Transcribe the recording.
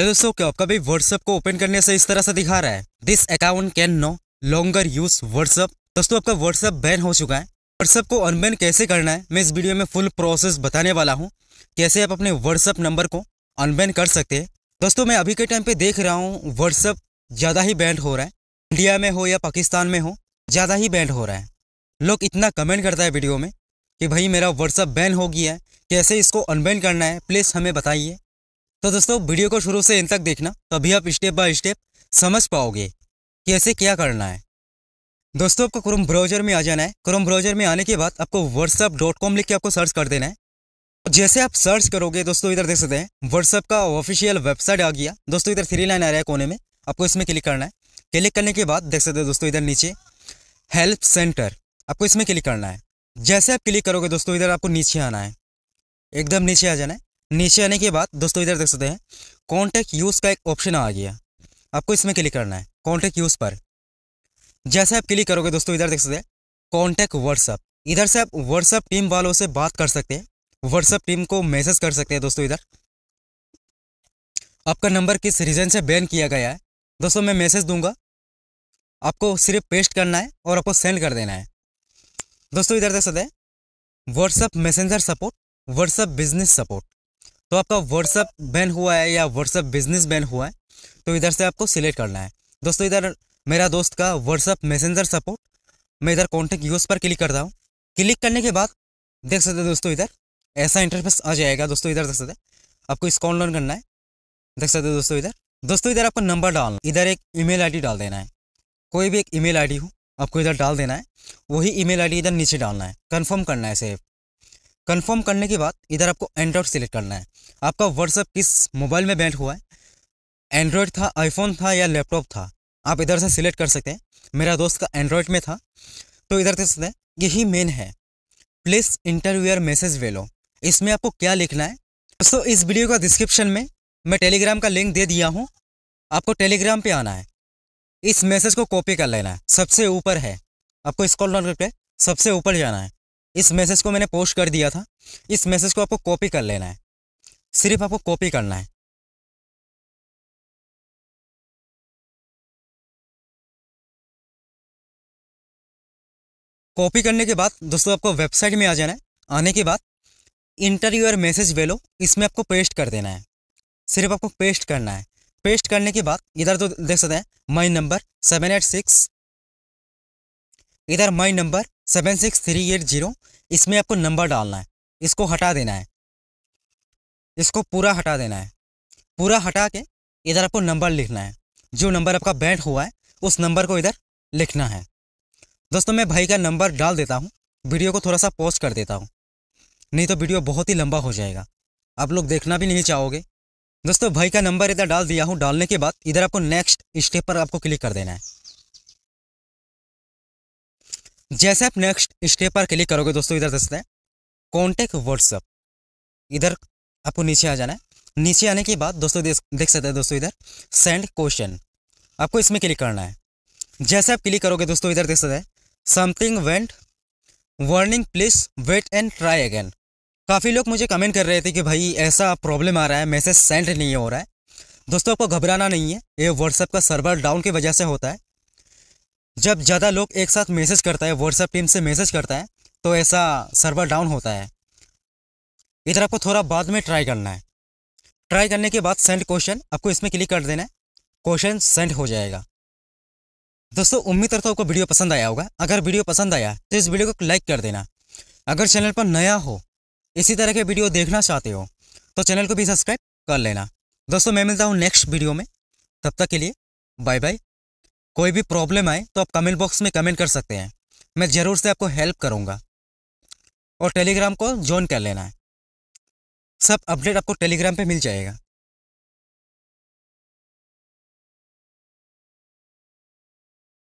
दोस्तों क्यों आपका भी व्हाट्सअप को ओपन करने से इस तरह से दिखा रहा है this account can no longer use WhatsApp दोस्तों आपका व्हाट्सअप बैन हो चुका है व्हाट्सअप को अनबैन कैसे करना है मैं इस वीडियो में फुल प्रोसेस बताने वाला हूँ कैसे आप अपने व्हाट्सअप नंबर को अनबैन कर सकते हैं दोस्तों मैं अभी के टाइम पे देख रहा हूँ व्हाट्सअप ज़्यादा ही बैंड हो रहा है इंडिया में हो या पाकिस्तान में हो ज़्यादा ही बैंड हो रहा है लोग इतना कमेंट करता है वीडियो में कि भाई मेरा व्हाट्सअप बैन हो गया है कैसे इसको अनबैन करना है प्लीज़ हमें बताइए तो दोस्तों वीडियो को शुरू से इन तक देखना तभी आप स्टेप बाय स्टेप समझ पाओगे कि ऐसे क्या करना है दोस्तों आपको क्रोम ब्राउजर में आ जाना है क्रोम ब्राउजर में आने के बाद आपको व्हाट्सअप डॉट कॉम लिख के आपको सर्च कर देना है जैसे आप सर्च करोगे दोस्तों इधर देख सकते हैं व्हाट्सअप का ऑफिशियल वेबसाइट आ गया दोस्तों इधर थ्री लाइन आ रहा है कोने में आपको इसमें क्लिक करना है क्लिक करने के बाद देख सकते हैं दोस्तों इधर नीचे हेल्प सेंटर आपको इसमें क्लिक करना है जैसे आप क्लिक करोगे दोस्तों इधर आपको नीचे आना है एकदम नीचे आ जाना है नीचे आने के बाद दोस्तों इधर देख सकते हैं कॉन्टैक्ट यूज़ का एक ऑप्शन आ गया आपको इसमें क्लिक करना है कॉन्टैक्ट यूज़ पर जैसे आप क्लिक करोगे दोस्तों इधर देख सकते हैं कॉन्टैक्ट व्हाट्सअप इधर से आप व्हाट्सअप टीम वालों से बात कर सकते हैं व्हाट्सअप टीम को मैसेज कर सकते हैं दोस्तों इधर आपका नंबर किस रीज़न से बैन किया गया है दोस्तों मैं मैसेज दूंगा आपको सिर्फ पेस्ट करना है और आपको सेंड कर देना है दोस्तों इधर देख सकते हैं WhatsApp messenger support WhatsApp business support तो आपका व्हाट्सअप बैन हुआ है या व्हाट्सअप बिजनेस बैन हुआ है तो इधर से आपको सिलेक्ट करना है दोस्तों इधर मेरा दोस्त का व्हाट्सअप मैसेंजर सपोर्ट मैं इधर कॉन्टेक्ट यूज़ पर क्लिक करता हूँ क्लिक करने के बाद देख सकते हैं दोस्तों इधर ऐसा इंटरफेस आ जाएगा दोस्तों इधर देख सकते हैं आपको इसको ऑनलाइन करना है देख सकते हो दोस्तों इधर दोस्तों इधर आपको नंबर डालना इधर एक ईमेल आईडी डाल देना है कोई भी एक ईमेल आईडी हो आपको इधर डाल देना है वही ईमेल आईडी इधर नीचे डालना है कंफर्म करना है सेफ कंफर्म करने के बाद इधर आपको एंड्रॉयड सेलेक्ट करना है आपका व्हाट्सअप किस मोबाइल में बैंड हुआ है एंड्रॉयड था आईफोन था या लैपटॉप था आप इधर से सिलेक्ट कर सकते हैं मेरा दोस्त का एंड्रॉयड में था तो इधर देख सकते हैं यही मेन है प्लेस इंटरव्यूअर मैसेज वेलो इसमें आपको क्या लिखना है दोस्तों इस वीडियो का डिस्क्रिप्शन में मैं टेलीग्राम का लिंक दे दिया हूँ आपको टेलीग्राम पे आना है इस मैसेज को कॉपी कर लेना है सबसे ऊपर है आपको स्कॉल डाउन करके सबसे ऊपर जाना है इस मैसेज को मैंने पोस्ट कर दिया था इस मैसेज को आपको कॉपी कर लेना है सिर्फ आपको कॉपी करना है कॉपी करने के बाद दोस्तों आपको वेबसाइट में आ जाना है आने के बाद इंटर यूर मैसेज वेलो इसमें आपको पेस्ट कर देना है सिर्फ आपको पेस्ट करना है पेस्ट करने के बाद इधर तो देख सकते हैं my number seven eight six इधर my number seven six three eight zero इसमें आपको नंबर डालना है इसको हटा देना है इसको पूरा हटा देना है पूरा हटा के इधर आपको नंबर लिखना है जो नंबर आपका बैंड हुआ है उस नंबर को इधर लिखना है दोस्तों मैं भाई का नंबर डाल देता हूँ वीडियो को थोड़ा सा पोस्ट कर देता हूँ नहीं तो वीडियो बहुत ही लंबा हो जाएगा आप लोग देखना भी नहीं चाहोगे दोस्तों भाई का नंबर इधर डाल दिया हूँ डालने के बाद इधर आपको नेक्स्ट स्टेप पर आपको क्लिक कर देना है जैसे आप नेक्स्ट स्टेप पर क्लिक करोगे दोस्तों इधर देखते हैं कॉन्टेक्ट व्हाट्सअप इधर आपको नीचे आ जाना है नीचे आने के बाद दोस्तों देख सकते हैं दोस्तों इधर सेंड क्वेश्चन आपको इसमें क्लिक करना है जैसे आप क्लिक करोगे दोस्तों इधर देख सकते हैं something went warning please wait and try again काफ़ी लोग मुझे कमेंट कर रहे थे कि भाई ऐसा प्रॉब्लम आ रहा है मैसेज सेंड नहीं हो रहा है दोस्तों आपको घबराना नहीं है ये व्हाट्सएप का सर्वर डाउन की वजह से होता है जब ज़्यादा लोग एक साथ मैसेज करता है व्हाट्सएप टीम से मैसेज करता है तो ऐसा सर्वर डाउन होता है इधर आपको थोड़ा बाद में ट्राई करना है ट्राई करने के बाद सेंड क्वेश्चन आपको इसमें क्लिक कर देना है क्वेश्चन सेंड हो जाएगा दोस्तों उम्मीद करता हूँ आपको वीडियो पसंद आया होगा अगर वीडियो पसंद आया तो इस वीडियो को लाइक कर देना अगर चैनल पर नया हो इसी तरह के वीडियो देखना चाहते हो तो चैनल को भी सब्सक्राइब कर लेना दोस्तों मैं मिलता हूँ नेक्स्ट वीडियो में तब तक के लिए बाय बाय कोई भी प्रॉब्लम आए तो आप कमेंट बॉक्स में कमेंट कर सकते हैं मैं ज़रूर से आपको हेल्प करूँगा और टेलीग्राम को ज्वाइन कर लेना है सब अपडेट आपको टेलीग्राम पे मिल जाएगा